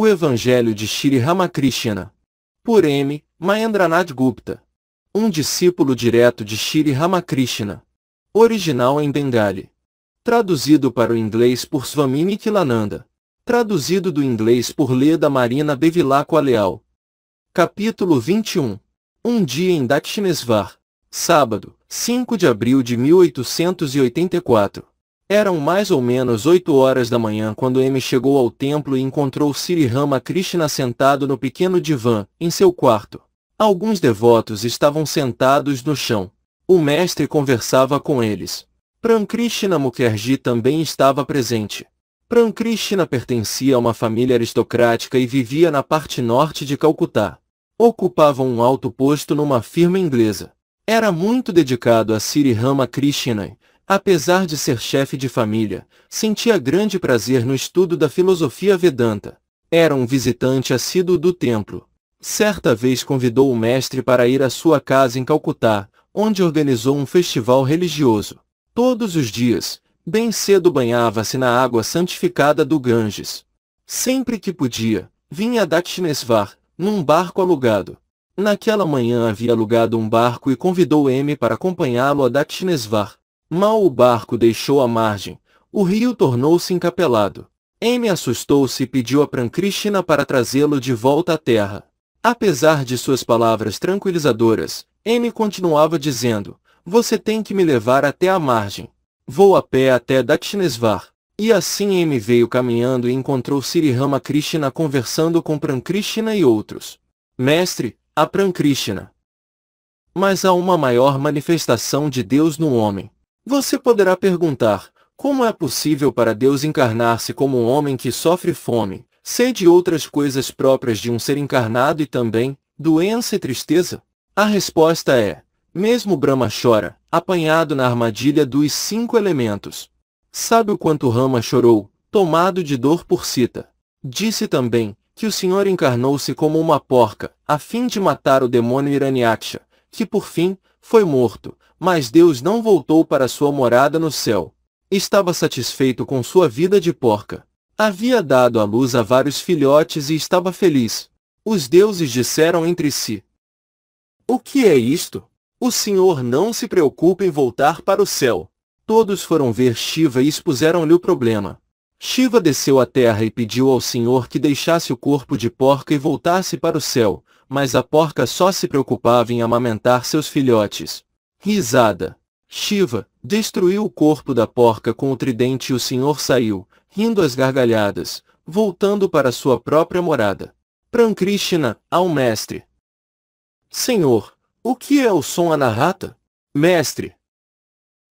O Evangelho de Shri Ramakrishna. Por M. Mahendranath Gupta. Um discípulo direto de Shri Ramakrishna. Original em Bengali. Traduzido para o inglês por Swami Nikilananda. Traduzido do inglês por Leda Marina Bevilacqua Leal. Capítulo 21. Um dia em Dakshinesvar. Sábado, 5 de abril de 1884. Eram mais ou menos oito horas da manhã quando M chegou ao templo e encontrou Sri Rama Krishna sentado no pequeno divã, em seu quarto. Alguns devotos estavam sentados no chão. O mestre conversava com eles. Prankrishna Mukherjee também estava presente. Prankrishna pertencia a uma família aristocrática e vivia na parte norte de Calcutá. Ocupava um alto posto numa firma inglesa. Era muito dedicado a Sri Rama Krishna Apesar de ser chefe de família, sentia grande prazer no estudo da filosofia Vedanta. Era um visitante assíduo do templo. Certa vez convidou o mestre para ir à sua casa em Calcutá, onde organizou um festival religioso. Todos os dias, bem cedo banhava-se na água santificada do Ganges. Sempre que podia, vinha a Dakshinesvar, num barco alugado. Naquela manhã havia alugado um barco e convidou M para acompanhá-lo a Dakshinesvar. Mal o barco deixou a margem, o rio tornou-se encapelado. Amy assustou-se e pediu a Prankrishna para trazê-lo de volta à terra. Apesar de suas palavras tranquilizadoras, Amy continuava dizendo, você tem que me levar até a margem. Vou a pé até Dakshinesvar. E assim Amy veio caminhando e encontrou Sirihama Krishna conversando com Prankrishna e outros. Mestre, a Prankrishna. Mas há uma maior manifestação de Deus no homem. Você poderá perguntar, como é possível para Deus encarnar-se como um homem que sofre fome, sede e outras coisas próprias de um ser encarnado e também, doença e tristeza? A resposta é, mesmo Brahma chora, apanhado na armadilha dos cinco elementos. Sabe o quanto Rama chorou, tomado de dor por Sita? Disse também, que o Senhor encarnou-se como uma porca, a fim de matar o demônio Iranyaksha, que por fim, foi morto, mas Deus não voltou para sua morada no céu. Estava satisfeito com sua vida de porca. Havia dado à luz a vários filhotes e estava feliz. Os deuses disseram entre si. O que é isto? O senhor não se preocupa em voltar para o céu. Todos foram ver Shiva e expuseram-lhe o problema. Shiva desceu à terra e pediu ao senhor que deixasse o corpo de porca e voltasse para o céu, mas a porca só se preocupava em amamentar seus filhotes. Risada. Shiva destruiu o corpo da porca com o tridente e o senhor saiu, rindo às gargalhadas, voltando para sua própria morada. Prankrishna, ao mestre. Senhor, o que é o som anahata? Mestre.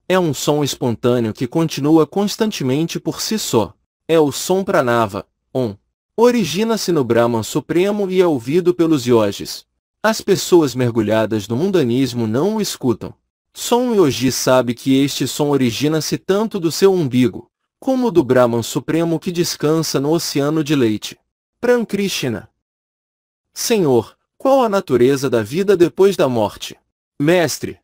É um som espontâneo que continua constantemente por si só. É o som pranava, Om, Origina-se no Brahman Supremo e é ouvido pelos yogis, as pessoas mergulhadas no mundanismo não o escutam. Só um yogi sabe que este som origina-se tanto do seu umbigo, como do Brahman Supremo que descansa no oceano de leite. Pran Krishna, Senhor, qual a natureza da vida depois da morte? Mestre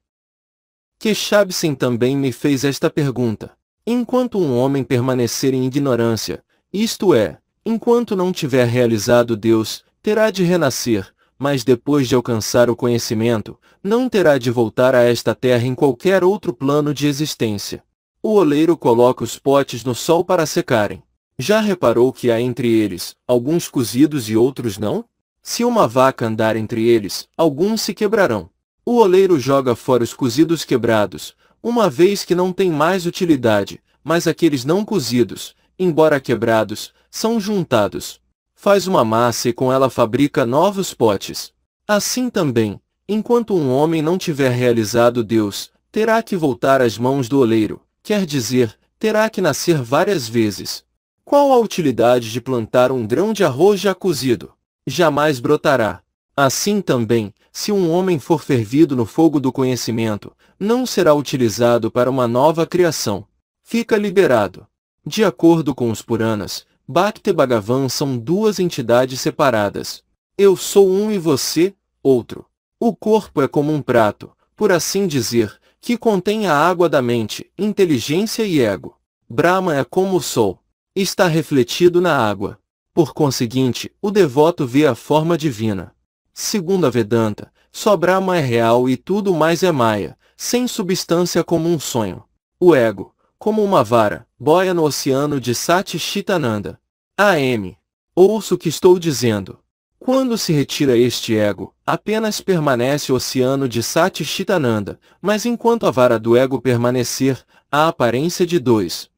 Keshabsen também me fez esta pergunta. Enquanto um homem permanecer em ignorância, isto é, enquanto não tiver realizado Deus, terá de renascer, mas depois de alcançar o conhecimento, não terá de voltar a esta terra em qualquer outro plano de existência. O oleiro coloca os potes no sol para secarem. Já reparou que há entre eles, alguns cozidos e outros não? Se uma vaca andar entre eles, alguns se quebrarão. O oleiro joga fora os cozidos quebrados, uma vez que não tem mais utilidade, mas aqueles não cozidos, embora quebrados, são juntados, faz uma massa e com ela fabrica novos potes. Assim também, enquanto um homem não tiver realizado Deus, terá que voltar às mãos do oleiro, quer dizer, terá que nascer várias vezes. Qual a utilidade de plantar um grão de arroz já cozido? Jamais brotará. Assim também, se um homem for fervido no fogo do conhecimento, não será utilizado para uma nova criação. Fica liberado. De acordo com os Puranas, Bhakti e Bhagavan são duas entidades separadas. Eu sou um e você, outro. O corpo é como um prato, por assim dizer, que contém a água da mente, inteligência e ego. Brahma é como o sol. Está refletido na água. Por conseguinte, o devoto vê a forma divina. Segundo a Vedanta, só Brahma é real e tudo mais é Maya, sem substância como um sonho. O ego, como uma vara, boia no oceano de Sati Chitananda. AM. Ouço o que estou dizendo. Quando se retira este ego, apenas permanece o oceano de Sati Chitananda, mas enquanto a vara do ego permanecer, há aparência de dois.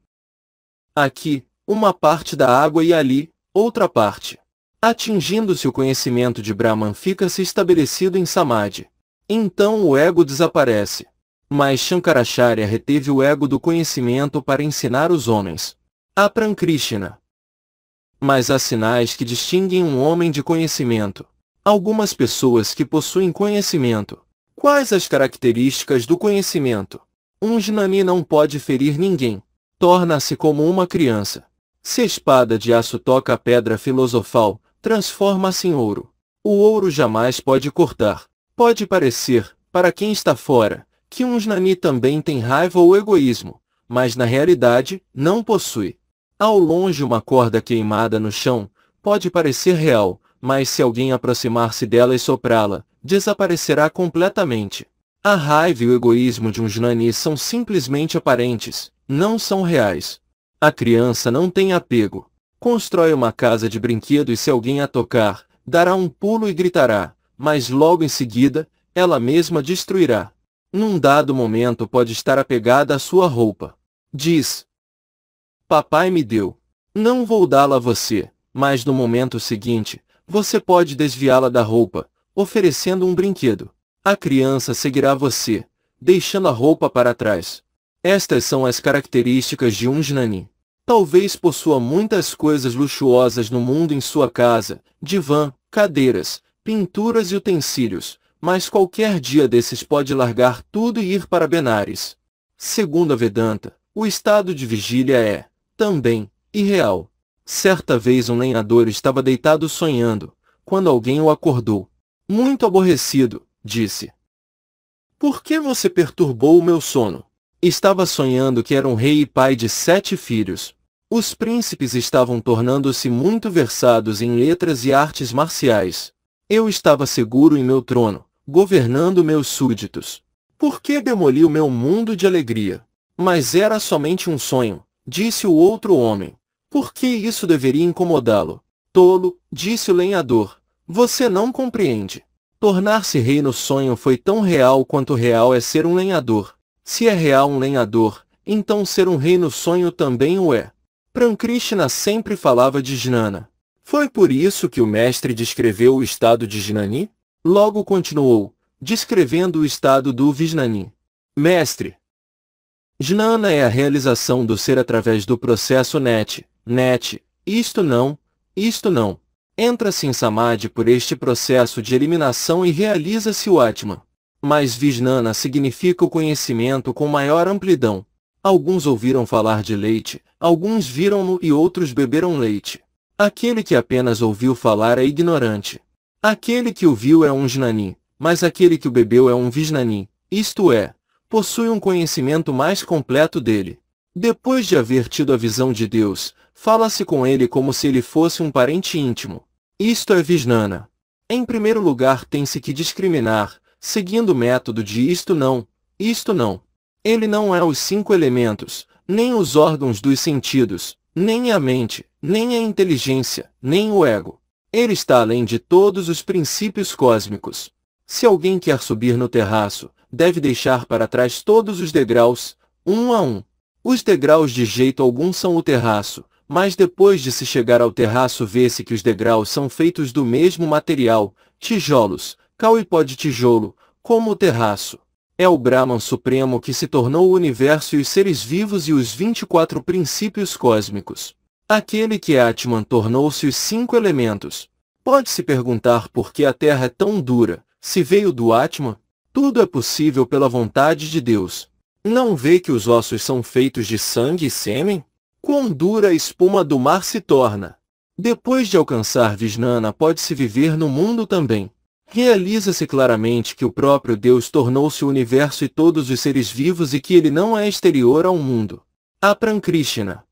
Aqui, uma parte da água e ali, outra parte. Atingindo-se o conhecimento de Brahman fica-se estabelecido em Samadhi. Então o ego desaparece. Mas Shankaracharya reteve o ego do conhecimento para ensinar os homens. Krishna. Mas há sinais que distinguem um homem de conhecimento. Algumas pessoas que possuem conhecimento. Quais as características do conhecimento? Um jnani não pode ferir ninguém. Torna-se como uma criança. Se a espada de aço toca a pedra filosofal, transforma-se em ouro. O ouro jamais pode cortar. Pode parecer, para quem está fora, que uns nani também têm raiva ou egoísmo, mas na realidade, não possui. Ao longe uma corda queimada no chão, pode parecer real, mas se alguém aproximar-se dela e soprá-la, desaparecerá completamente. A raiva e o egoísmo de uns nani são simplesmente aparentes, não são reais. A criança não tem apego. Constrói uma casa de brinquedo e se alguém a tocar, dará um pulo e gritará, mas logo em seguida, ela mesma destruirá. Num dado momento pode estar apegada à sua roupa. Diz. Papai me deu. Não vou dá-la a você, mas no momento seguinte, você pode desviá-la da roupa, oferecendo um brinquedo. A criança seguirá você, deixando a roupa para trás. Estas são as características de um Jnani. Talvez possua muitas coisas luxuosas no mundo em sua casa, divã, cadeiras, pinturas e utensílios, mas qualquer dia desses pode largar tudo e ir para Benares. Segundo a Vedanta, o estado de vigília é, também, irreal. Certa vez um lenhador estava deitado sonhando, quando alguém o acordou. Muito aborrecido, disse. Por que você perturbou o meu sono? Estava sonhando que era um rei e pai de sete filhos. Os príncipes estavam tornando-se muito versados em letras e artes marciais. Eu estava seguro em meu trono, governando meus súditos. Por que demoli o meu mundo de alegria? Mas era somente um sonho, disse o outro homem. Por que isso deveria incomodá-lo? Tolo, disse o lenhador. Você não compreende. Tornar-se rei no sonho foi tão real quanto real é ser um lenhador. Se é real um lenhador, então ser um rei no sonho também o é. Prankrishna sempre falava de Jnana. Foi por isso que o mestre descreveu o estado de Jnani? Logo continuou, descrevendo o estado do Vijnani. Mestre. Jnana é a realização do ser através do processo net, net, isto não, isto não. Entra-se em Samadhi por este processo de eliminação e realiza-se o Atman. Mas Vijnana significa o conhecimento com maior amplidão. Alguns ouviram falar de leite, alguns viram-no e outros beberam leite. Aquele que apenas ouviu falar é ignorante. Aquele que o viu é um jnani, mas aquele que o bebeu é um visnani, isto é, possui um conhecimento mais completo dele. Depois de haver tido a visão de Deus, fala-se com ele como se ele fosse um parente íntimo. Isto é Visnana. Em primeiro lugar tem-se que discriminar, seguindo o método de isto não, isto não. Ele não é os cinco elementos, nem os órgãos dos sentidos, nem a mente, nem a inteligência, nem o ego. Ele está além de todos os princípios cósmicos. Se alguém quer subir no terraço, deve deixar para trás todos os degraus, um a um. Os degraus de jeito algum são o terraço, mas depois de se chegar ao terraço vê-se que os degraus são feitos do mesmo material, tijolos, cal e pó de tijolo, como o terraço. É o Brahman Supremo que se tornou o universo e os seres vivos e os 24 princípios cósmicos. Aquele que Atman tornou-se os cinco elementos. Pode-se perguntar por que a terra é tão dura, se veio do Atman? Tudo é possível pela vontade de Deus. Não vê que os ossos são feitos de sangue e sêmen? Quão dura a espuma do mar se torna! Depois de alcançar Visnana pode-se viver no mundo também. Realiza-se claramente que o próprio Deus tornou-se o universo e todos os seres vivos e que ele não é exterior ao mundo. A Prankrishna,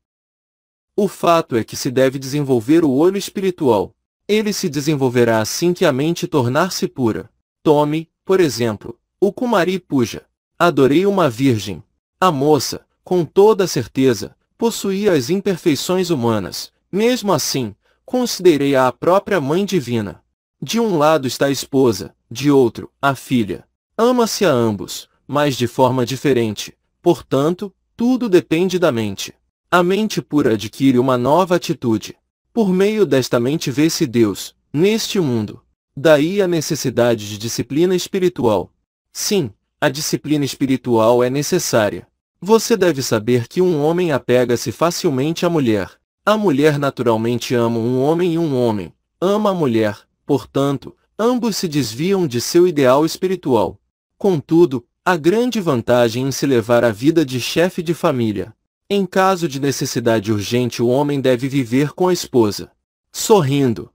o fato é que se deve desenvolver o olho espiritual. Ele se desenvolverá assim que a mente tornar-se pura. Tome, por exemplo, o Kumari Puja. Adorei uma virgem. A moça, com toda certeza, possuía as imperfeições humanas. Mesmo assim, considerei-a a própria mãe divina. De um lado está a esposa, de outro, a filha. Ama-se a ambos, mas de forma diferente. Portanto, tudo depende da mente. A mente pura adquire uma nova atitude. Por meio desta mente vê-se Deus, neste mundo. Daí a necessidade de disciplina espiritual. Sim, a disciplina espiritual é necessária. Você deve saber que um homem apega-se facilmente à mulher. A mulher naturalmente ama um homem e um homem ama a mulher, portanto, ambos se desviam de seu ideal espiritual. Contudo, há grande vantagem em se levar a vida de chefe de família. Em caso de necessidade urgente, o homem deve viver com a esposa. Sorrindo.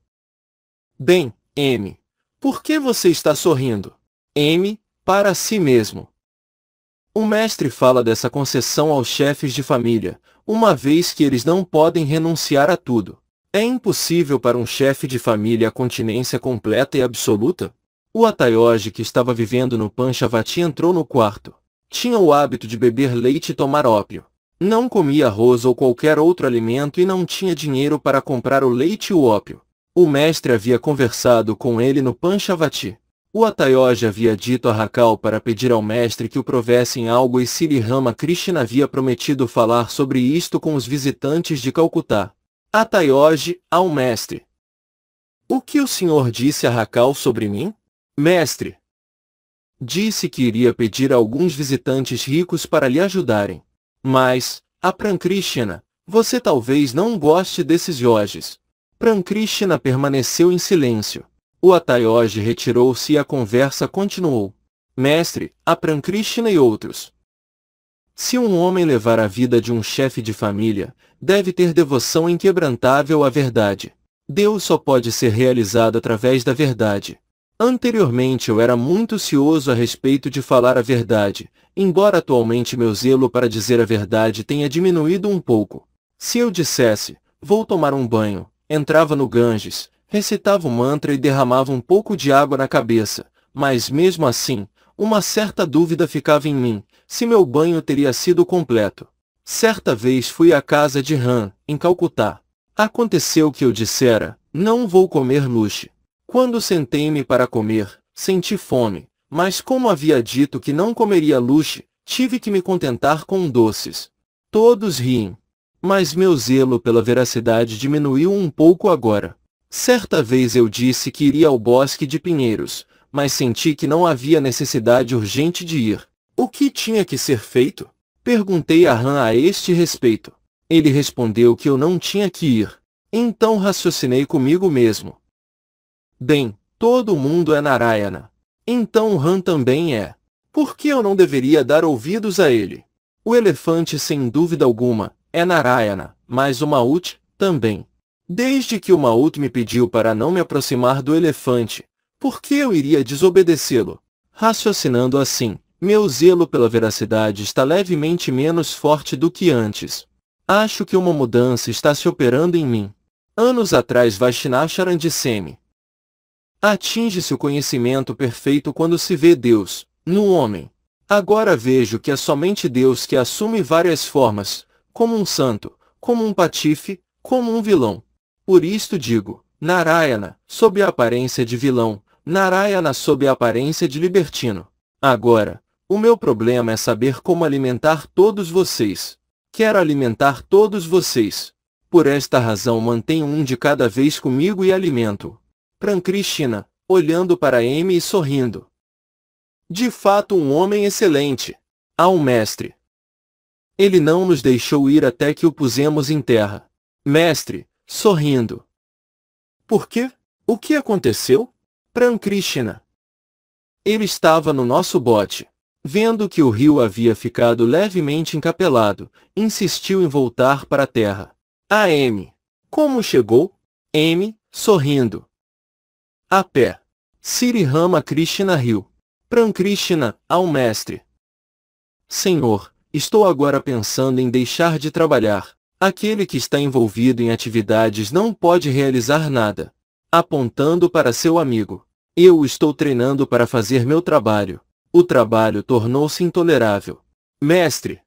Bem, M. Por que você está sorrindo? M. Para si mesmo. O mestre fala dessa concessão aos chefes de família, uma vez que eles não podem renunciar a tudo. É impossível para um chefe de família a continência completa e absoluta? O Atayoji que estava vivendo no Panchavati entrou no quarto. Tinha o hábito de beber leite e tomar ópio. Não comia arroz ou qualquer outro alimento e não tinha dinheiro para comprar o leite e o ópio. O mestre havia conversado com ele no Panchavati. O Atayoja havia dito a Rakal para pedir ao mestre que o provessem algo e Sri Rama Krishna havia prometido falar sobre isto com os visitantes de Calcutá. Atayoji, ao mestre. O que o senhor disse a Rakal sobre mim? Mestre. Disse que iria pedir a alguns visitantes ricos para lhe ajudarem. Mas, a Prankrishna, você talvez não goste desses yogis. Prankrishna permaneceu em silêncio. O Atayogi retirou-se e a conversa continuou. Mestre, a Prankrishna e outros. Se um homem levar a vida de um chefe de família, deve ter devoção inquebrantável à verdade. Deus só pode ser realizado através da verdade. Anteriormente eu era muito cioso a respeito de falar a verdade, embora atualmente meu zelo para dizer a verdade tenha diminuído um pouco. Se eu dissesse, vou tomar um banho, entrava no Ganges, recitava o um mantra e derramava um pouco de água na cabeça, mas mesmo assim, uma certa dúvida ficava em mim, se meu banho teria sido completo. Certa vez fui à casa de Han, em Calcutá. Aconteceu que eu dissera, não vou comer luxo. Quando sentei-me para comer, senti fome, mas como havia dito que não comeria luxo, tive que me contentar com doces. Todos riem. Mas meu zelo pela veracidade diminuiu um pouco agora. Certa vez eu disse que iria ao bosque de pinheiros, mas senti que não havia necessidade urgente de ir. O que tinha que ser feito? Perguntei a Han a este respeito. Ele respondeu que eu não tinha que ir. Então raciocinei comigo mesmo. Bem, todo mundo é Narayana. Então Ram também é. Por que eu não deveria dar ouvidos a ele? O elefante, sem dúvida alguma, é Narayana, mas o Maut, também. Desde que o Maut me pediu para não me aproximar do elefante, por que eu iria desobedecê-lo? Raciocinando assim, meu zelo pela veracidade está levemente menos forte do que antes. Acho que uma mudança está se operando em mim. Anos atrás Vaishnacharan disse-me, Atinge-se o conhecimento perfeito quando se vê Deus, no homem. Agora vejo que é somente Deus que assume várias formas, como um santo, como um patife, como um vilão. Por isto digo, Narayana, sob a aparência de vilão, Narayana sob a aparência de libertino. Agora, o meu problema é saber como alimentar todos vocês. Quero alimentar todos vocês. Por esta razão mantenho um de cada vez comigo e alimento. Krishna, olhando para M e sorrindo. De fato um homem excelente. Há um mestre. Ele não nos deixou ir até que o pusemos em terra. Mestre, sorrindo. Por quê? O que aconteceu? Prankrishna. Ele estava no nosso bote. Vendo que o rio havia ficado levemente encapelado, insistiu em voltar para a terra. A M. Como chegou? M, sorrindo. A pé. Siri Rama Krishna riu. Krishna, ao mestre. Senhor, estou agora pensando em deixar de trabalhar. Aquele que está envolvido em atividades não pode realizar nada. Apontando para seu amigo. Eu estou treinando para fazer meu trabalho. O trabalho tornou-se intolerável. Mestre!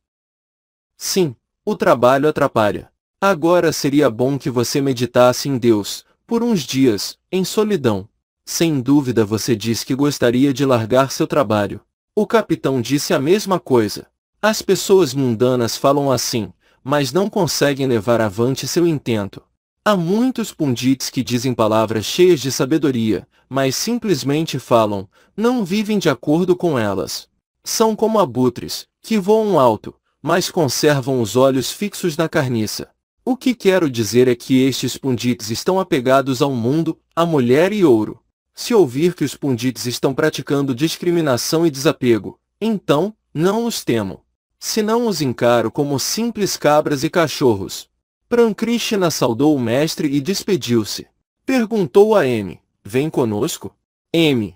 Sim, o trabalho atrapalha. Agora seria bom que você meditasse em Deus, por uns dias, em solidão. Sem dúvida você diz que gostaria de largar seu trabalho. O capitão disse a mesma coisa. As pessoas mundanas falam assim, mas não conseguem levar avante seu intento. Há muitos pundits que dizem palavras cheias de sabedoria, mas simplesmente falam, não vivem de acordo com elas. São como abutres, que voam alto, mas conservam os olhos fixos na carniça. O que quero dizer é que estes pundits estão apegados ao mundo, à mulher e ouro. Se ouvir que os pundits estão praticando discriminação e desapego, então, não os temo. Se não os encaro como simples cabras e cachorros. Prankrishna saudou o mestre e despediu-se. Perguntou a M. Vem conosco? M.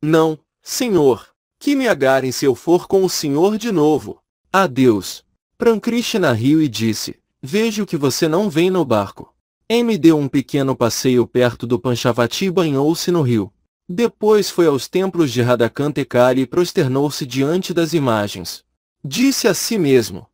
Não, senhor. Que me agarem se eu for com o senhor de novo. Adeus. Prankrishna riu e disse. Vejo que você não vem no barco. M deu um pequeno passeio perto do Panchavati e banhou-se no rio. Depois foi aos templos de Radhakantekari e prosternou-se diante das imagens. Disse a si mesmo.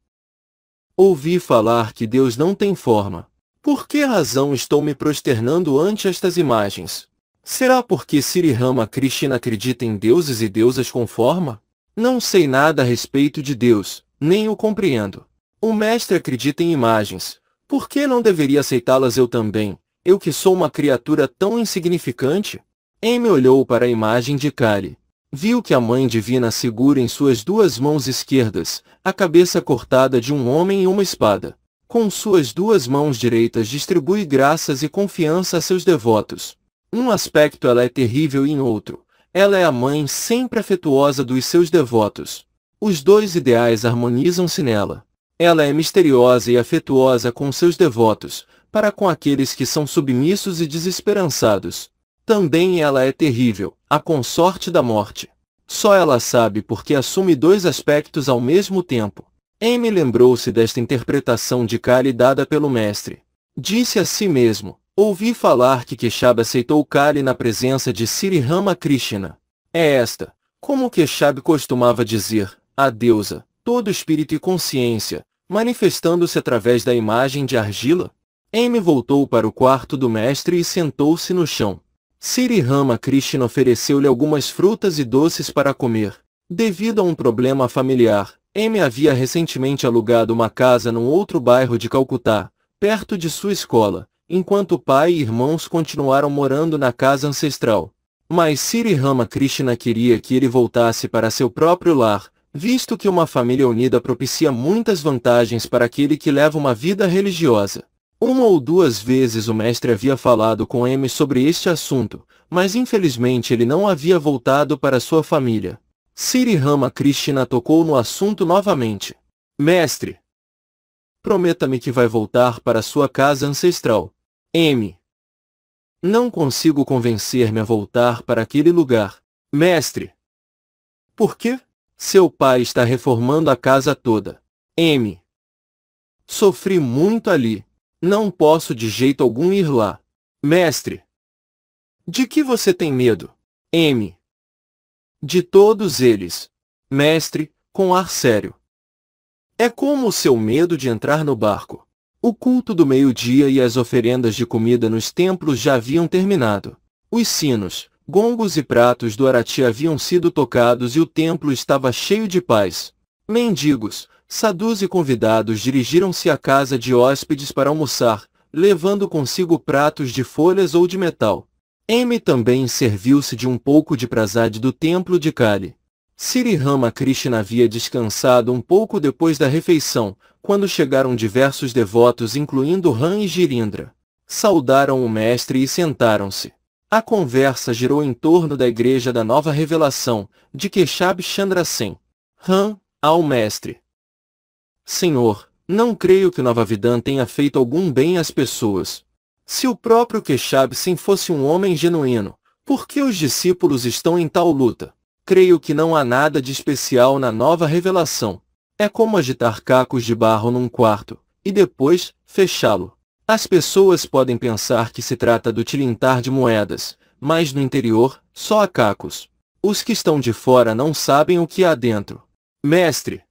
Ouvi falar que Deus não tem forma. Por que razão estou me prosternando ante estas imagens? Será porque Sri Rama Krishna acredita em deuses e deusas com forma? Não sei nada a respeito de Deus, nem o compreendo. O mestre acredita em imagens, por que não deveria aceitá-las eu também, eu que sou uma criatura tão insignificante? Amy olhou para a imagem de Kali. Viu que a mãe divina segura em suas duas mãos esquerdas, a cabeça cortada de um homem e uma espada. Com suas duas mãos direitas distribui graças e confiança a seus devotos. Um aspecto ela é terrível e em outro, ela é a mãe sempre afetuosa dos seus devotos. Os dois ideais harmonizam-se nela. Ela é misteriosa e afetuosa com seus devotos, para com aqueles que são submissos e desesperançados. Também ela é terrível, a consorte da morte. Só ela sabe porque assume dois aspectos ao mesmo tempo. Amy lembrou-se desta interpretação de Kali dada pelo mestre. Disse a si mesmo, ouvi falar que Keshab aceitou Kali na presença de Sri Rama Krishna. É esta, como Keshab costumava dizer, a deusa, todo espírito e consciência, manifestando-se através da imagem de argila. M voltou para o quarto do mestre e sentou-se no chão. Siri Rama Krishna ofereceu-lhe algumas frutas e doces para comer. Devido a um problema familiar, M havia recentemente alugado uma casa num outro bairro de Calcutá, perto de sua escola, enquanto pai e irmãos continuaram morando na casa ancestral. Mas Siri Rama Krishna queria que ele voltasse para seu próprio lar, visto que uma família unida propicia muitas vantagens para aquele que leva uma vida religiosa. Uma ou duas vezes o mestre havia falado com M sobre este assunto, mas infelizmente ele não havia voltado para sua família. Siri Rama Krishna tocou no assunto novamente. Mestre, prometa-me que vai voltar para sua casa ancestral. M. Não consigo convencer-me a voltar para aquele lugar. Mestre. Por quê? Seu pai está reformando a casa toda. M. Sofri muito ali. Não posso de jeito algum ir lá. Mestre. De que você tem medo? M. De todos eles. Mestre, com ar sério. É como o seu medo de entrar no barco. O culto do meio-dia e as oferendas de comida nos templos já haviam terminado. Os sinos, Gongos e pratos do Arati haviam sido tocados e o templo estava cheio de paz. Mendigos, sadus e convidados dirigiram-se à casa de hóspedes para almoçar, levando consigo pratos de folhas ou de metal. M também serviu-se de um pouco de prasade do templo de Kali. Siri Rama Krishna havia descansado um pouco depois da refeição, quando chegaram diversos devotos incluindo Ram e Girindra. Saudaram o mestre e sentaram-se. A conversa girou em torno da Igreja da Nova Revelação, de Keshab Chandra Sen. Ram, ao mestre. Senhor, não creio que o Nova tenha feito algum bem às pessoas. Se o próprio Keshab Sen fosse um homem genuíno, por que os discípulos estão em tal luta? Creio que não há nada de especial na nova revelação. É como agitar cacos de barro num quarto, e depois, fechá-lo. As pessoas podem pensar que se trata do tilintar de moedas, mas no interior, só há cacos. Os que estão de fora não sabem o que há dentro. Mestre,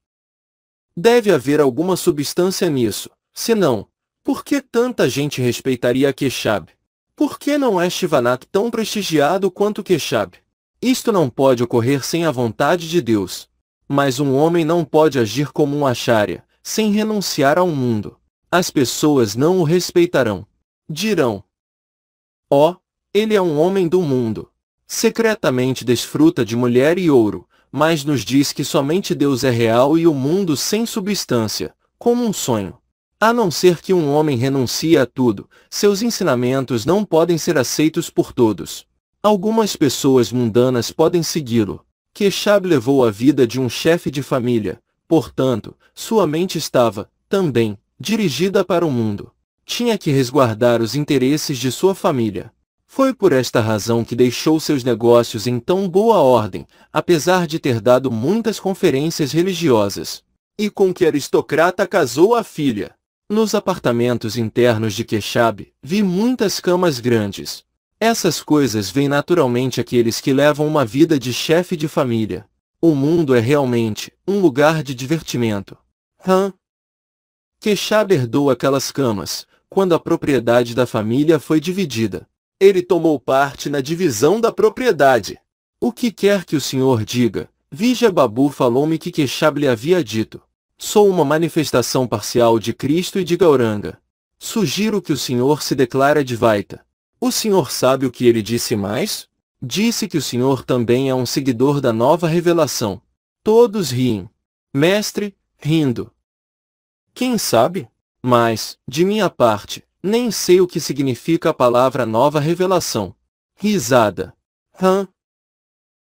deve haver alguma substância nisso. Senão, por que tanta gente respeitaria Keshab? Por que não é Shivanat tão prestigiado quanto Keshab? Isto não pode ocorrer sem a vontade de Deus. Mas um homem não pode agir como um acharya, sem renunciar ao mundo as pessoas não o respeitarão. Dirão: Ó, oh, ele é um homem do mundo. Secretamente desfruta de mulher e ouro, mas nos diz que somente Deus é real e o mundo sem substância, como um sonho. A não ser que um homem renuncie a tudo, seus ensinamentos não podem ser aceitos por todos. Algumas pessoas mundanas podem segui-lo. Queixab levou a vida de um chefe de família, portanto, sua mente estava, também, dirigida para o mundo. Tinha que resguardar os interesses de sua família. Foi por esta razão que deixou seus negócios em tão boa ordem, apesar de ter dado muitas conferências religiosas. E com que aristocrata casou a filha. Nos apartamentos internos de Queixabe, vi muitas camas grandes. Essas coisas vêm naturalmente àqueles que levam uma vida de chefe de família. O mundo é realmente um lugar de divertimento. Hã, hum, Queixada herdou aquelas camas, quando a propriedade da família foi dividida. Ele tomou parte na divisão da propriedade. O que quer que o senhor diga, Vija Babu falou-me que Queixab lhe havia dito. Sou uma manifestação parcial de Cristo e de Gauranga. Sugiro que o senhor se declare Advaita. O senhor sabe o que ele disse mais? Disse que o senhor também é um seguidor da nova revelação. Todos riem. Mestre, rindo. Quem sabe? Mas, de minha parte, nem sei o que significa a palavra nova revelação. Risada. Hã?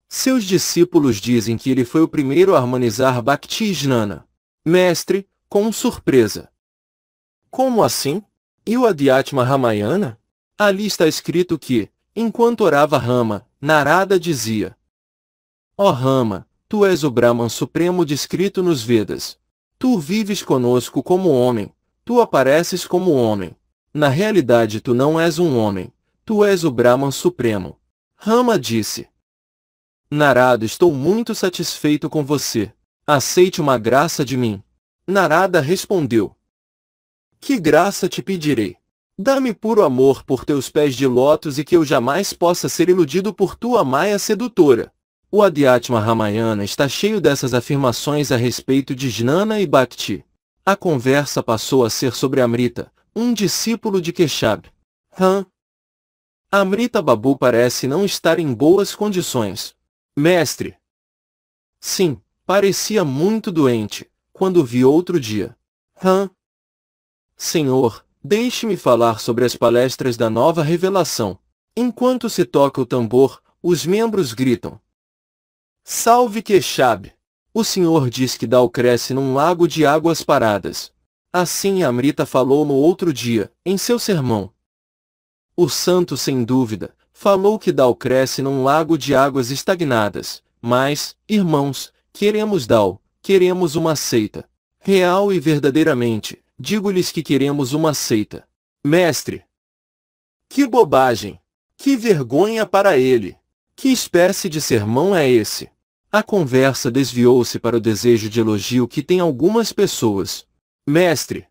Seus discípulos dizem que ele foi o primeiro a harmonizar Bhakti Jnana. Mestre, com surpresa. Como assim? E o Adhyatma Ramayana? Ali está escrito que, enquanto orava Rama, Narada dizia Ó oh Rama, tu és o Brahman supremo descrito nos Vedas. Tu vives conosco como homem, tu apareces como homem. Na realidade tu não és um homem, tu és o Brahman Supremo. Rama disse. Narada, estou muito satisfeito com você. Aceite uma graça de mim. Narada respondeu. Que graça te pedirei? Dá-me puro amor por teus pés de lótus e que eu jamais possa ser iludido por tua maia sedutora. O Adhyatma Ramayana está cheio dessas afirmações a respeito de Jnana e Bhakti. A conversa passou a ser sobre Amrita, um discípulo de Keshab. Amrita Babu parece não estar em boas condições. Mestre. Sim, parecia muito doente, quando vi outro dia. Hum. Senhor, deixe-me falar sobre as palestras da nova revelação. Enquanto se toca o tambor, os membros gritam. Salve Queixabe! O senhor diz que Dal cresce num lago de águas paradas. Assim Amrita falou no outro dia, em seu sermão. O santo, sem dúvida, falou que Dal cresce num lago de águas estagnadas, mas, irmãos, queremos Dal, queremos uma seita. Real e verdadeiramente, digo-lhes que queremos uma seita. Mestre! Que bobagem! Que vergonha para ele! Que espécie de sermão é esse? A conversa desviou-se para o desejo de elogio que tem algumas pessoas. Mestre!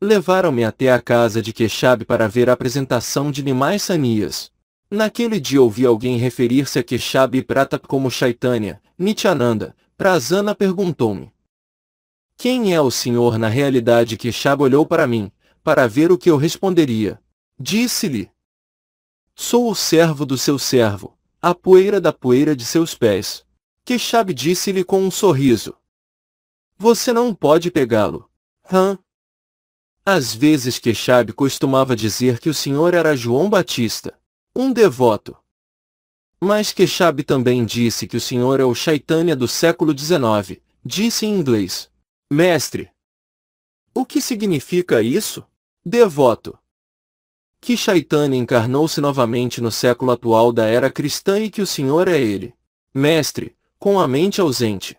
Levaram-me até a casa de Queixabe para ver a apresentação de Nimais Sanias. Naquele dia ouvi alguém referir-se a Queixabe e Pratap como Chaitanya, Nityananda. Prazana perguntou-me. Quem é o senhor na realidade Queixabe olhou para mim, para ver o que eu responderia. Disse-lhe. Sou o servo do seu servo, a poeira da poeira de seus pés. Queixab disse-lhe com um sorriso. Você não pode pegá-lo. Hã? Às vezes Queixab costumava dizer que o senhor era João Batista, um devoto. Mas Queixab também disse que o senhor é o Chaitanya do século XIX, disse em inglês. Mestre. O que significa isso? Devoto. Que Chaitanya encarnou-se novamente no século atual da era cristã e que o senhor é ele. Mestre, com a mente ausente.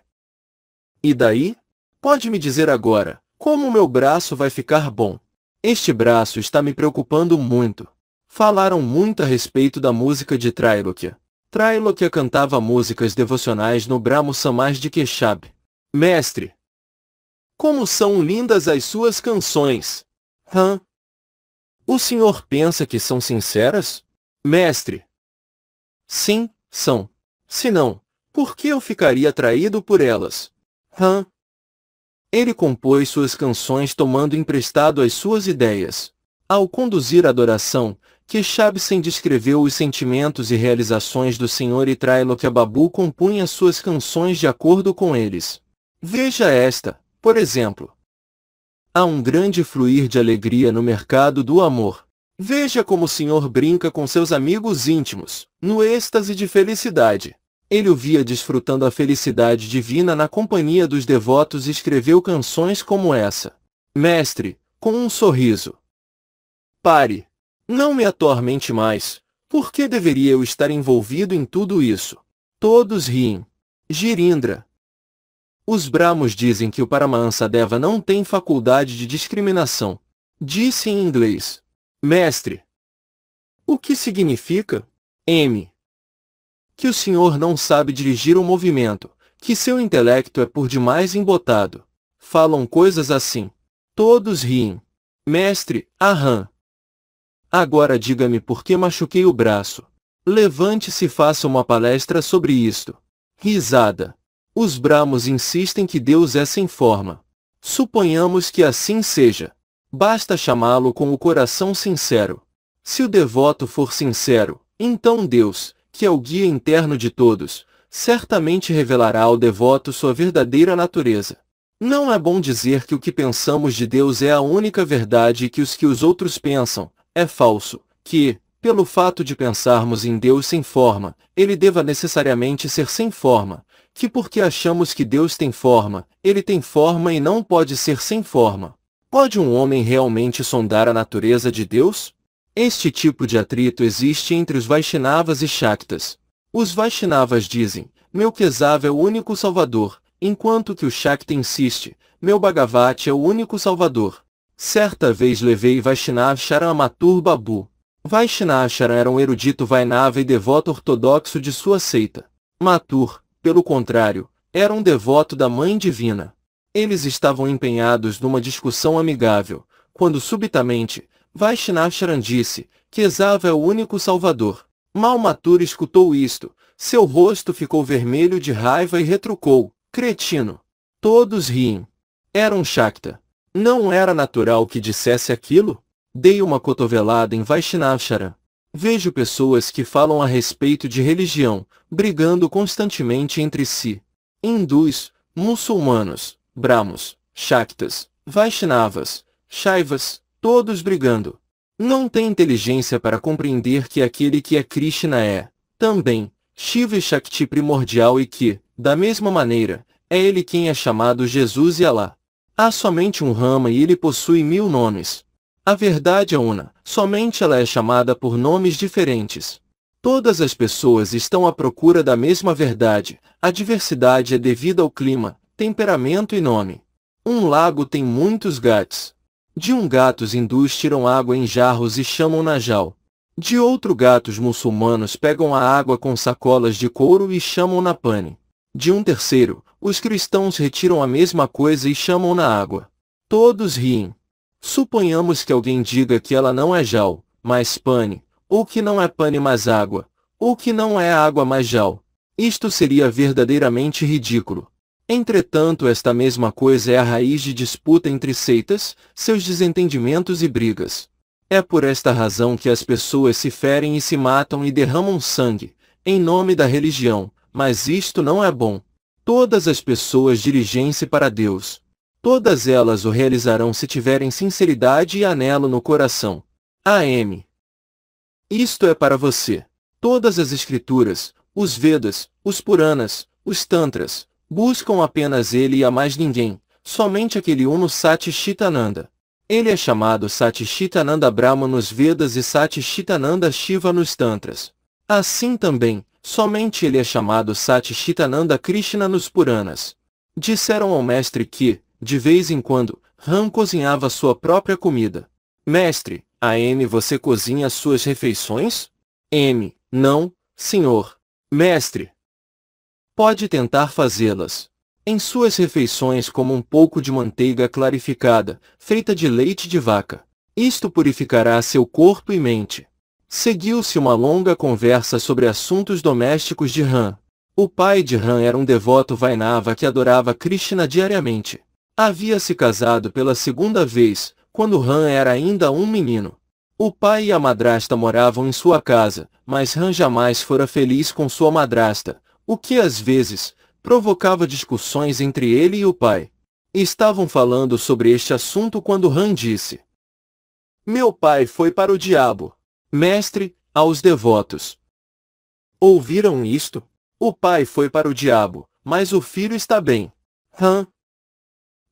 E daí? Pode me dizer agora, como meu braço vai ficar bom? Este braço está me preocupando muito. Falaram muito a respeito da música de Trailokya. Trailokya cantava músicas devocionais no Brahmo Samaj de Keshab. Mestre! Como são lindas as suas canções! Hã? O senhor pensa que são sinceras? Mestre! Sim, são. Se não, por que eu ficaria atraído por elas? Hã? Ele compôs suas canções tomando emprestado as suas ideias. Ao conduzir a adoração, Keshabsen descreveu os sentimentos e realizações do Senhor e Trailokababu compunha suas canções de acordo com eles. Veja esta, por exemplo. Há um grande fluir de alegria no mercado do amor. Veja como o Senhor brinca com seus amigos íntimos, no êxtase de felicidade ele o via desfrutando a felicidade divina na companhia dos devotos e escreveu canções como essa. Mestre, com um sorriso. Pare! Não me atormente mais. Por que deveria eu estar envolvido em tudo isso? Todos riem. Girindra. Os brahmos dizem que o Deva não tem faculdade de discriminação. Disse em inglês. Mestre. O que significa? M que o senhor não sabe dirigir o movimento, que seu intelecto é por demais embotado. Falam coisas assim. Todos riem. Mestre, aham. Agora diga-me por que machuquei o braço. Levante-se e faça uma palestra sobre isto. Risada. Os bramos insistem que Deus é sem forma. Suponhamos que assim seja. Basta chamá-lo com o coração sincero. Se o devoto for sincero, então Deus, que é o guia interno de todos, certamente revelará ao devoto sua verdadeira natureza. Não é bom dizer que o que pensamos de Deus é a única verdade e que os que os outros pensam é falso, que, pelo fato de pensarmos em Deus sem forma, ele deva necessariamente ser sem forma, que porque achamos que Deus tem forma, ele tem forma e não pode ser sem forma. Pode um homem realmente sondar a natureza de Deus? Este tipo de atrito existe entre os Vaishnavas e Shaktas. Os Vaishnavas dizem, meu Kesava é o único salvador, enquanto que o Shakta insiste, meu Bhagavati é o único salvador. Certa vez levei Vaishnav Charan a Matur Babu. Vaishnav Charan era um erudito Vainava e devoto ortodoxo de sua seita. Matur, pelo contrário, era um devoto da Mãe Divina. Eles estavam empenhados numa discussão amigável, quando subitamente, Charan disse que Esava é o único salvador. Malmatur escutou isto. Seu rosto ficou vermelho de raiva e retrucou. Cretino. Todos riem. Era um Shakta. Não era natural que dissesse aquilo? Dei uma cotovelada em Vaishnavacharan. Vejo pessoas que falam a respeito de religião, brigando constantemente entre si. Hindus, muçulmanos, brahmos, Shaktas, Vaishnavas, Shaivas, todos brigando. Não tem inteligência para compreender que aquele que é Krishna é, também, Shiva e Shakti primordial e que, da mesma maneira, é ele quem é chamado Jesus e Alá. Há somente um Rama e ele possui mil nomes. A verdade é una, somente ela é chamada por nomes diferentes. Todas as pessoas estão à procura da mesma verdade, a diversidade é devida ao clima, temperamento e nome. Um lago tem muitos gatos. De um gato os hindus tiram água em jarros e chamam najal. De outro gatos muçulmanos pegam a água com sacolas de couro e chamam na pane. De um terceiro, os cristãos retiram a mesma coisa e chamam na água. Todos riem. Suponhamos que alguém diga que ela não é jal, mas pane, ou que não é pane mais água, ou que não é água mais jal. Isto seria verdadeiramente ridículo. Entretanto esta mesma coisa é a raiz de disputa entre seitas, seus desentendimentos e brigas. É por esta razão que as pessoas se ferem e se matam e derramam sangue, em nome da religião, mas isto não é bom. Todas as pessoas dirigem-se para Deus. Todas elas o realizarão se tiverem sinceridade e anelo no coração. AM. Isto é para você. Todas as escrituras, os Vedas, os Puranas, os Tantras, Buscam apenas ele e a mais ninguém, somente aquele uno Satchitananda. Ele é chamado Satchitananda Brahma nos Vedas e Satchitananda Shiva nos Tantras. Assim também, somente ele é chamado Satchitananda Krishna nos Puranas. Disseram ao mestre que, de vez em quando, Ram cozinhava sua própria comida. Mestre, a M você cozinha suas refeições? M, não, senhor. Mestre, Pode tentar fazê-las. Em suas refeições como um pouco de manteiga clarificada, feita de leite de vaca. Isto purificará seu corpo e mente. Seguiu-se uma longa conversa sobre assuntos domésticos de Ram. O pai de Ram era um devoto Vainava que adorava Krishna diariamente. Havia se casado pela segunda vez, quando Ram era ainda um menino. O pai e a madrasta moravam em sua casa, mas Ram jamais fora feliz com sua madrasta, o que às vezes provocava discussões entre ele e o pai. Estavam falando sobre este assunto quando Han disse: Meu pai foi para o diabo, mestre, aos devotos. Ouviram isto? O pai foi para o diabo, mas o filho está bem. Han.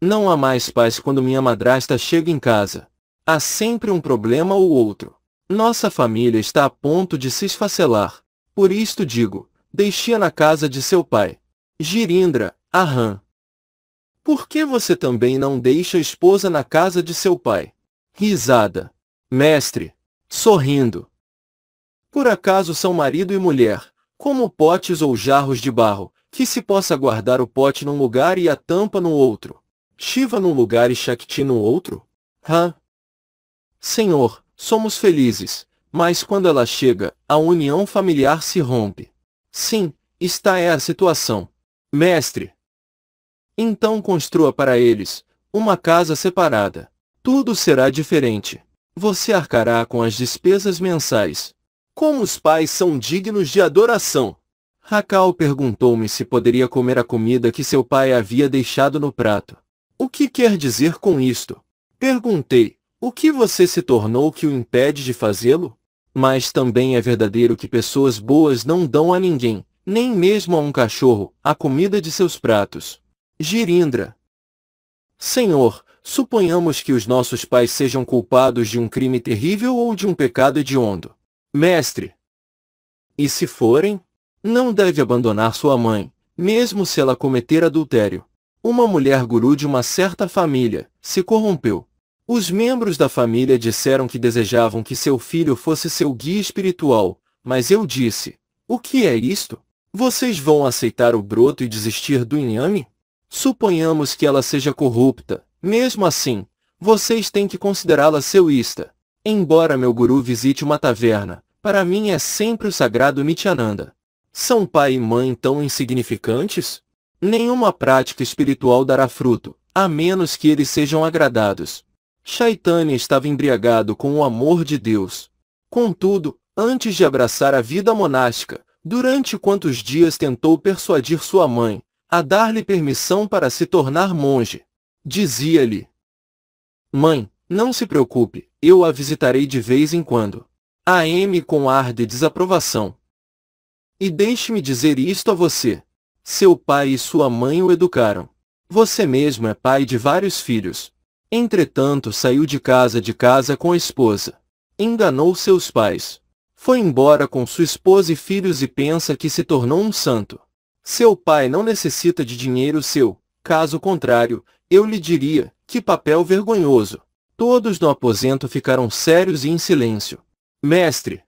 Não há mais paz quando minha madrasta chega em casa. Há sempre um problema ou outro. Nossa família está a ponto de se esfacelar. Por isto digo, Deixia na casa de seu pai. Girindra, Aham. Por que você também não deixa a esposa na casa de seu pai? Risada. Mestre. Sorrindo. Por acaso são marido e mulher, como potes ou jarros de barro, que se possa guardar o pote num lugar e a tampa no outro. Shiva num lugar e Shakti no outro? Hã? Senhor, somos felizes, mas quando ela chega, a união familiar se rompe. Sim, esta é a situação. Mestre. Então construa para eles uma casa separada. Tudo será diferente. Você arcará com as despesas mensais. Como os pais são dignos de adoração? Racal perguntou-me se poderia comer a comida que seu pai havia deixado no prato. O que quer dizer com isto? Perguntei. O que você se tornou que o impede de fazê-lo? Mas também é verdadeiro que pessoas boas não dão a ninguém, nem mesmo a um cachorro, a comida de seus pratos. Girindra. Senhor, suponhamos que os nossos pais sejam culpados de um crime terrível ou de um pecado hediondo. Mestre. E se forem? Não deve abandonar sua mãe, mesmo se ela cometer adultério. Uma mulher guru de uma certa família se corrompeu, os membros da família disseram que desejavam que seu filho fosse seu guia espiritual, mas eu disse, o que é isto? Vocês vão aceitar o broto e desistir do inhame? Suponhamos que ela seja corrupta, mesmo assim, vocês têm que considerá-la seu ista. Embora meu guru visite uma taverna, para mim é sempre o sagrado Nityananda. São pai e mãe tão insignificantes? Nenhuma prática espiritual dará fruto, a menos que eles sejam agradados. Chaitanya estava embriagado com o amor de Deus. Contudo, antes de abraçar a vida monástica, durante quantos dias tentou persuadir sua mãe a dar-lhe permissão para se tornar monge. Dizia-lhe, Mãe, não se preocupe, eu a visitarei de vez em quando. A M com ar de desaprovação. E deixe-me dizer isto a você. Seu pai e sua mãe o educaram. Você mesmo é pai de vários filhos. Entretanto saiu de casa de casa com a esposa. Enganou seus pais. Foi embora com sua esposa e filhos e pensa que se tornou um santo. Seu pai não necessita de dinheiro seu, caso contrário, eu lhe diria, que papel vergonhoso. Todos no aposento ficaram sérios e em silêncio. Mestre!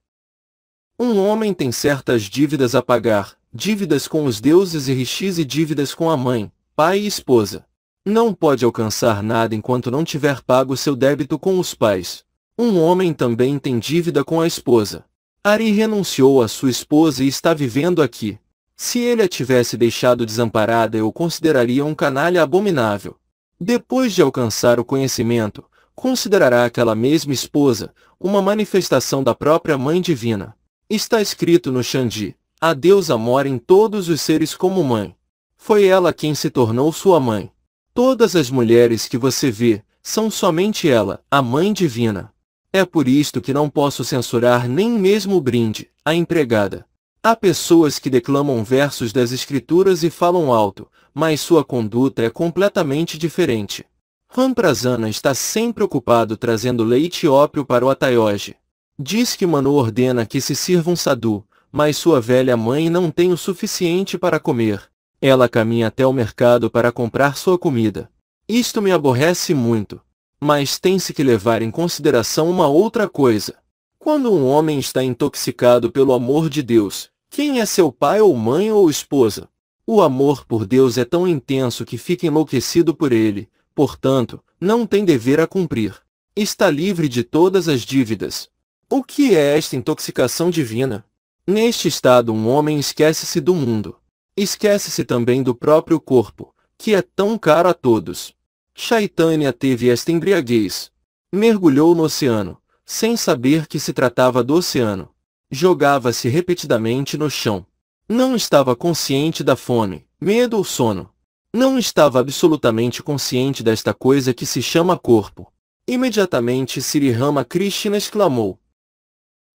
Um homem tem certas dívidas a pagar, dívidas com os deuses e rixis e dívidas com a mãe, pai e esposa. Não pode alcançar nada enquanto não tiver pago seu débito com os pais. Um homem também tem dívida com a esposa. Ari renunciou à sua esposa e está vivendo aqui. Se ele a tivesse deixado desamparada, eu consideraria um canalha abominável. Depois de alcançar o conhecimento, considerará aquela mesma esposa uma manifestação da própria Mãe Divina. Está escrito no Xandi, a deusa mora em todos os seres como mãe. Foi ela quem se tornou sua mãe. Todas as mulheres que você vê, são somente ela, a Mãe Divina. É por isto que não posso censurar nem mesmo o brinde, a empregada. Há pessoas que declamam versos das escrituras e falam alto, mas sua conduta é completamente diferente. Ramprazana está sempre ocupado trazendo leite e ópio para o Atayoji. Diz que Manu ordena que se sirva um sadhu, mas sua velha mãe não tem o suficiente para comer, ela caminha até o mercado para comprar sua comida. Isto me aborrece muito. Mas tem-se que levar em consideração uma outra coisa. Quando um homem está intoxicado pelo amor de Deus, quem é seu pai ou mãe ou esposa? O amor por Deus é tão intenso que fica enlouquecido por ele, portanto, não tem dever a cumprir. Está livre de todas as dívidas. O que é esta intoxicação divina? Neste estado um homem esquece-se do mundo. Esquece-se também do próprio corpo, que é tão caro a todos. Chaitanya teve esta embriaguez. Mergulhou no oceano, sem saber que se tratava do oceano. Jogava-se repetidamente no chão. Não estava consciente da fome, medo ou sono. Não estava absolutamente consciente desta coisa que se chama corpo. Imediatamente Sri Rama Krishna exclamou.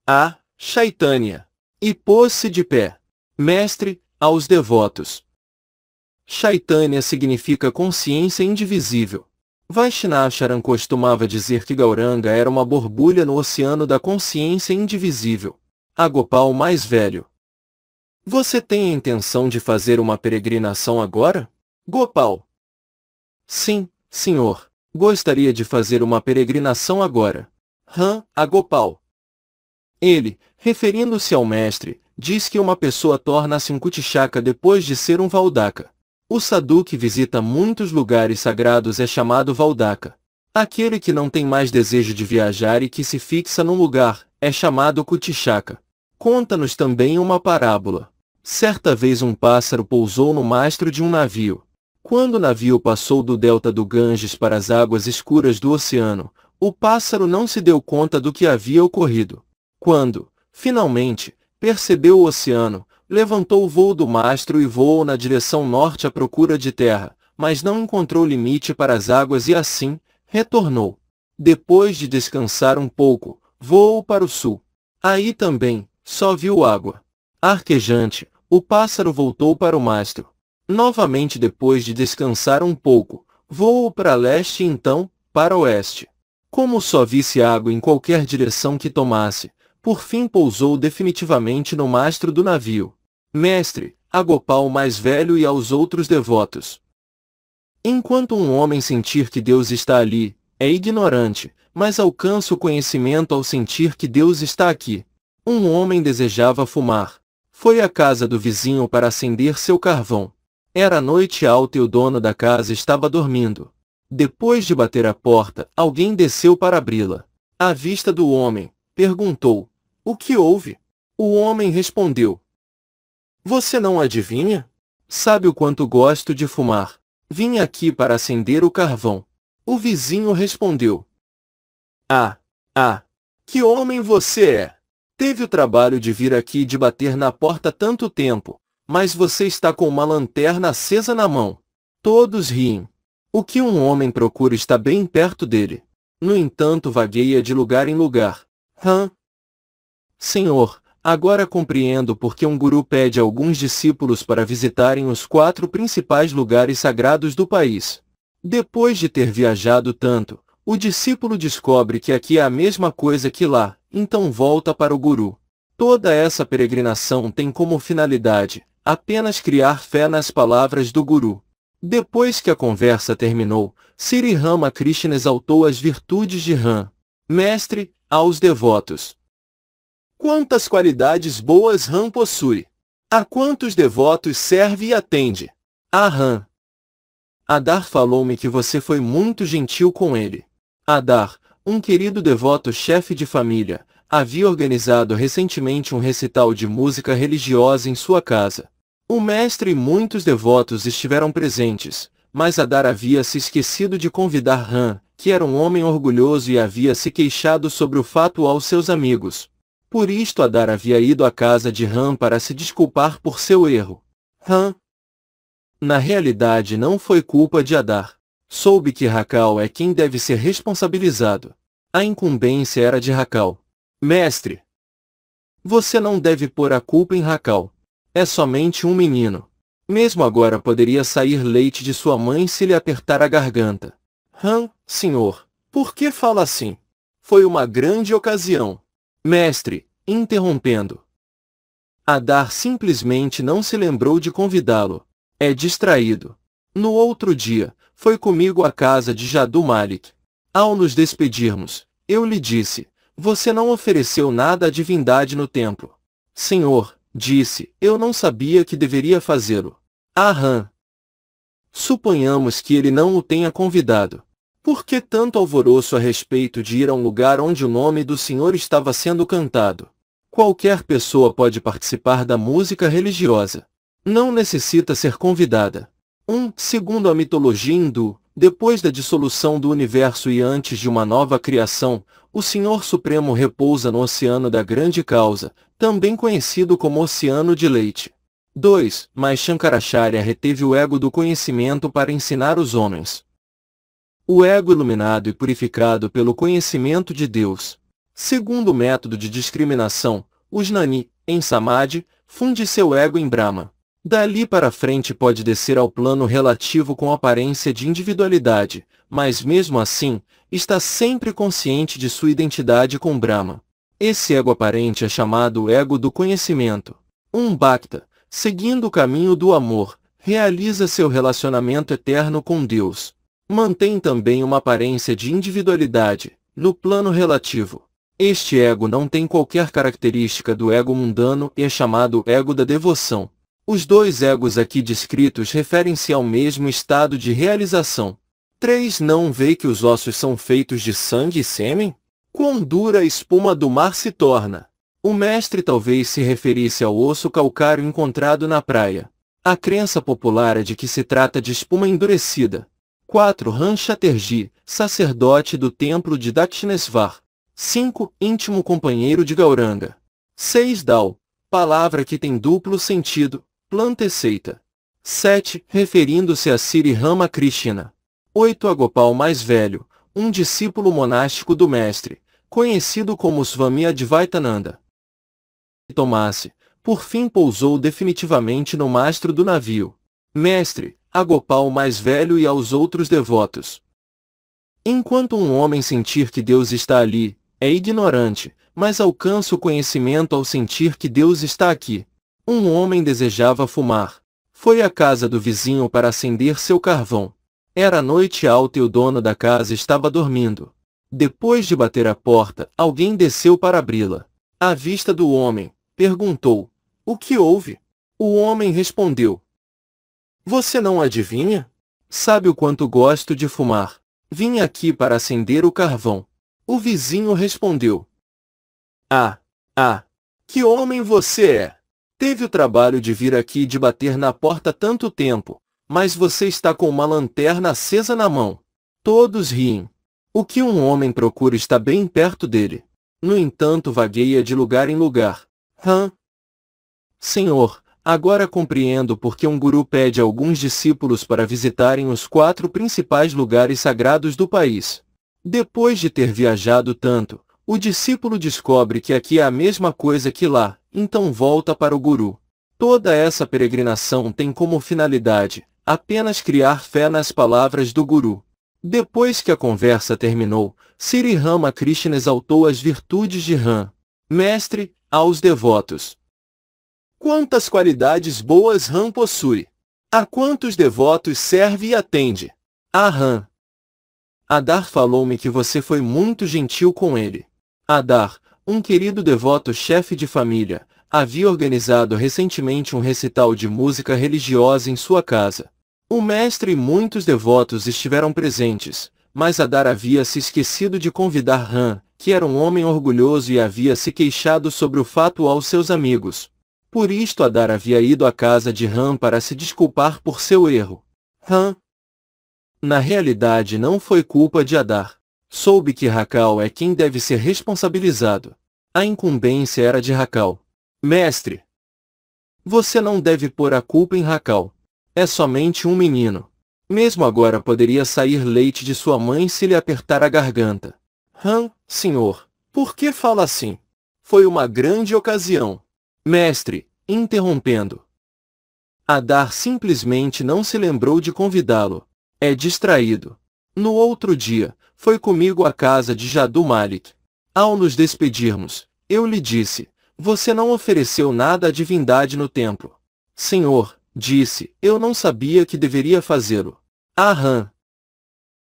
Ah, Chaitanya! E pôs-se de pé. Mestre, aos devotos. Chaitanya significa consciência indivisível. Vaishnacharan costumava dizer que Gauranga era uma borbulha no oceano da consciência indivisível. Gopal mais velho. Você tem a intenção de fazer uma peregrinação agora? Gopal. Sim, senhor. Gostaria de fazer uma peregrinação agora. Ram, a Gopal. Ele, referindo-se ao mestre, diz que uma pessoa torna-se um kutichaka depois de ser um valdaka. O sadhu que visita muitos lugares sagrados é chamado valdaka. Aquele que não tem mais desejo de viajar e que se fixa num lugar, é chamado kutichaka. Conta-nos também uma parábola. Certa vez um pássaro pousou no mastro de um navio. Quando o navio passou do delta do Ganges para as águas escuras do oceano, o pássaro não se deu conta do que havia ocorrido. Quando, finalmente, Percebeu o oceano, levantou o voo do mastro e voou na direção norte à procura de terra, mas não encontrou limite para as águas e assim, retornou. Depois de descansar um pouco, voou para o sul. Aí também, só viu água. Arquejante, o pássaro voltou para o mastro. Novamente depois de descansar um pouco, voou para leste e então, para oeste. Como só visse água em qualquer direção que tomasse, por fim pousou definitivamente no mastro do navio. Mestre, a Gopal mais velho e aos outros devotos. Enquanto um homem sentir que Deus está ali, é ignorante, mas alcança o conhecimento ao sentir que Deus está aqui. Um homem desejava fumar. Foi à casa do vizinho para acender seu carvão. Era noite alta e o dono da casa estava dormindo. Depois de bater a porta, alguém desceu para abri-la. À vista do homem, perguntou: O que houve? O homem respondeu: Você não adivinha? Sabe o quanto gosto de fumar. Vim aqui para acender o carvão. O vizinho respondeu: Ah, ah, que homem você é! Teve o trabalho de vir aqui e de bater na porta tanto tempo, mas você está com uma lanterna acesa na mão. Todos riem. O que um homem procura está bem perto dele. No entanto, vagueia de lugar em lugar, Hã? Senhor, agora compreendo por que um guru pede a alguns discípulos para visitarem os quatro principais lugares sagrados do país. Depois de ter viajado tanto, o discípulo descobre que aqui é a mesma coisa que lá, então volta para o guru. Toda essa peregrinação tem como finalidade apenas criar fé nas palavras do guru. Depois que a conversa terminou, Sri Ramakrishna exaltou as virtudes de Ram. Mestre, aos devotos. Quantas qualidades boas Ram possui? A quantos devotos serve e atende? A Ram. Adar falou-me que você foi muito gentil com ele. Adar, um querido devoto chefe de família, havia organizado recentemente um recital de música religiosa em sua casa. O mestre e muitos devotos estiveram presentes, mas Adar havia se esquecido de convidar Han, que era um homem orgulhoso e havia se queixado sobre o fato aos seus amigos. Por isto Adar havia ido à casa de Ram para se desculpar por seu erro. Ram, na realidade não foi culpa de Adar. Soube que Rakal é quem deve ser responsabilizado. A incumbência era de Rakal. Mestre, você não deve pôr a culpa em Rakal. É somente um menino. Mesmo agora poderia sair leite de sua mãe se lhe apertar a garganta. Ram, Senhor, por que fala assim? Foi uma grande ocasião. Mestre, interrompendo. Adar simplesmente não se lembrou de convidá-lo. É distraído. No outro dia, foi comigo à casa de Jadu Malik. Ao nos despedirmos, eu lhe disse, você não ofereceu nada à divindade no templo. Senhor, disse, eu não sabia que deveria fazê-lo. Aham. Suponhamos que ele não o tenha convidado. Por que tanto alvoroço a respeito de ir a um lugar onde o nome do Senhor estava sendo cantado? Qualquer pessoa pode participar da música religiosa. Não necessita ser convidada. 1. Um, segundo a mitologia hindu, depois da dissolução do universo e antes de uma nova criação, o Senhor Supremo repousa no Oceano da Grande Causa, também conhecido como Oceano de Leite. 2. Mas Shankaracharya reteve o ego do conhecimento para ensinar os homens o ego iluminado e purificado pelo conhecimento de Deus. Segundo o método de discriminação, o jnani em samadhi, funde seu ego em Brahma. Dali para frente pode descer ao plano relativo com aparência de individualidade, mas mesmo assim, está sempre consciente de sua identidade com Brahma. Esse ego aparente é chamado ego do conhecimento. Um bhakta, seguindo o caminho do amor, realiza seu relacionamento eterno com Deus mantém também uma aparência de individualidade, no plano relativo. Este ego não tem qualquer característica do ego mundano e é chamado ego da devoção. Os dois egos aqui descritos referem-se ao mesmo estado de realização. 3. Não vê que os ossos são feitos de sangue e sêmen? Quão dura a espuma do mar se torna? O mestre talvez se referisse ao osso calcário encontrado na praia. A crença popular é de que se trata de espuma endurecida. 4. Ranchaterji, sacerdote do templo de Dakshinesvar. 5. Íntimo companheiro de Gauranga. 6. Dal, palavra que tem duplo sentido, planta e seita. 7. Referindo-se a Sri Ramakrishna. 8. Agopal mais velho, um discípulo monástico do mestre, conhecido como Swami Advaitananda. Tomase, por fim pousou definitivamente no mastro do navio. Mestre, a Gopal mais velho e aos outros devotos. Enquanto um homem sentir que Deus está ali, é ignorante, mas alcança o conhecimento ao sentir que Deus está aqui. Um homem desejava fumar. Foi à casa do vizinho para acender seu carvão. Era noite alta e o dono da casa estava dormindo. Depois de bater a porta, alguém desceu para abri-la. À vista do homem, perguntou: O que houve? O homem respondeu: você não adivinha? Sabe o quanto gosto de fumar. Vim aqui para acender o carvão. O vizinho respondeu. Ah, ah, que homem você é! Teve o trabalho de vir aqui e de bater na porta tanto tempo, mas você está com uma lanterna acesa na mão. Todos riem. O que um homem procura está bem perto dele. No entanto, vagueia de lugar em lugar. Hã? Senhor, Agora compreendo por que um guru pede a alguns discípulos para visitarem os quatro principais lugares sagrados do país. Depois de ter viajado tanto, o discípulo descobre que aqui é a mesma coisa que lá, então volta para o guru. Toda essa peregrinação tem como finalidade apenas criar fé nas palavras do guru. Depois que a conversa terminou, Sri Krishna exaltou as virtudes de Ram, mestre, aos devotos. Quantas qualidades boas Ram possui? A quantos devotos serve e atende? A Ram. Adar falou-me que você foi muito gentil com ele. Adar, um querido devoto chefe de família, havia organizado recentemente um recital de música religiosa em sua casa. O mestre e muitos devotos estiveram presentes, mas Adar havia se esquecido de convidar Han, que era um homem orgulhoso e havia se queixado sobre o fato aos seus amigos, por isto Adar havia ido à casa de Ram para se desculpar por seu erro. Ram, na realidade não foi culpa de Adar. Soube que Rakal é quem deve ser responsabilizado. A incumbência era de Rakal. Mestre, você não deve pôr a culpa em Rakal. É somente um menino. Mesmo agora poderia sair leite de sua mãe se lhe apertar a garganta. Ram, senhor, por que fala assim? Foi uma grande ocasião. Mestre, interrompendo. Adar simplesmente não se lembrou de convidá-lo. É distraído. No outro dia, foi comigo à casa de Jadu Malik. Ao nos despedirmos, eu lhe disse, você não ofereceu nada à divindade no templo. Senhor, disse, eu não sabia que deveria fazê-lo. Aham.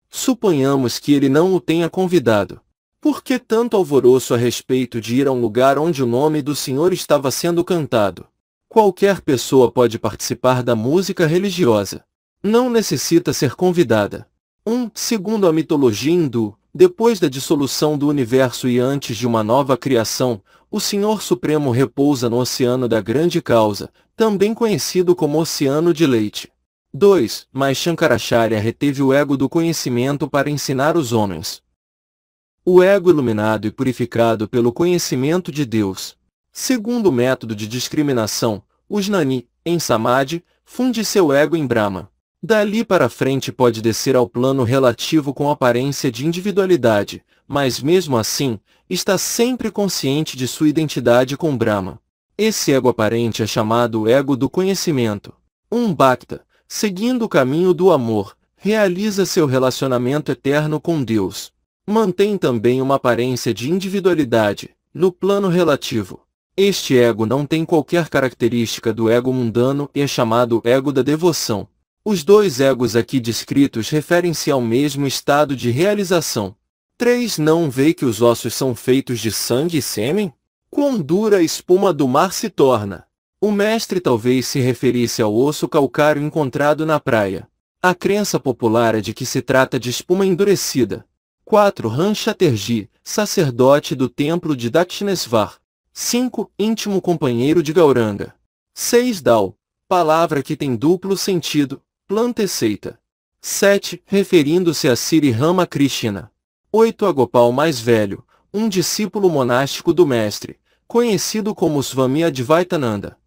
Suponhamos que ele não o tenha convidado. Por que tanto alvoroço a respeito de ir a um lugar onde o nome do Senhor estava sendo cantado? Qualquer pessoa pode participar da música religiosa. Não necessita ser convidada. 1. Um, segundo a mitologia hindu, depois da dissolução do universo e antes de uma nova criação, o Senhor Supremo repousa no Oceano da Grande Causa, também conhecido como Oceano de Leite. 2. Mas Shankaracharya reteve o ego do conhecimento para ensinar os homens o ego iluminado e purificado pelo conhecimento de Deus. Segundo o método de discriminação, o jnani em samadhi, funde seu ego em Brahma. Dali para frente pode descer ao plano relativo com aparência de individualidade, mas mesmo assim, está sempre consciente de sua identidade com Brahma. Esse ego aparente é chamado ego do conhecimento. Um bhakta, seguindo o caminho do amor, realiza seu relacionamento eterno com Deus. Mantém também uma aparência de individualidade, no plano relativo. Este ego não tem qualquer característica do ego mundano e é chamado ego da devoção. Os dois egos aqui descritos referem-se ao mesmo estado de realização. 3. Não vê que os ossos são feitos de sangue e sêmen? Quão dura a espuma do mar se torna? O mestre talvez se referisse ao osso calcário encontrado na praia. A crença popular é de que se trata de espuma endurecida. 4. Ranchaterji, sacerdote do templo de Dakshinesvar. 5. Íntimo companheiro de Gauranga. 6. Dal, palavra que tem duplo sentido, planta e seita. 7. Referindo-se a Sri Ramakrishna. 8. Agopal mais velho, um discípulo monástico do mestre, conhecido como Swami Advaitananda.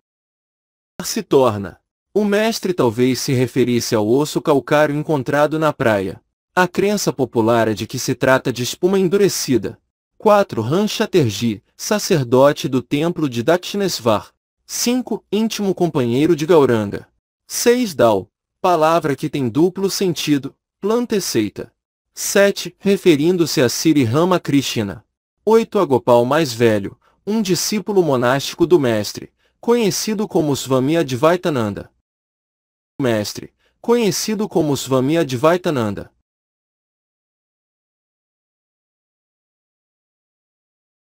Se torna. O mestre talvez se referisse ao osso calcário encontrado na praia, a crença popular é de que se trata de espuma endurecida. 4. Ram Chatterjee, sacerdote do templo de Dakshinesvar. 5. Íntimo companheiro de Gauranga. 6. Dal, palavra que tem duplo sentido, planta e seita. 7. Referindo-se a Sri Ramakrishna. 8. Agopal mais velho, um discípulo monástico do mestre, conhecido como Swami Advaitananda. Mestre, conhecido como Swami Advaitananda.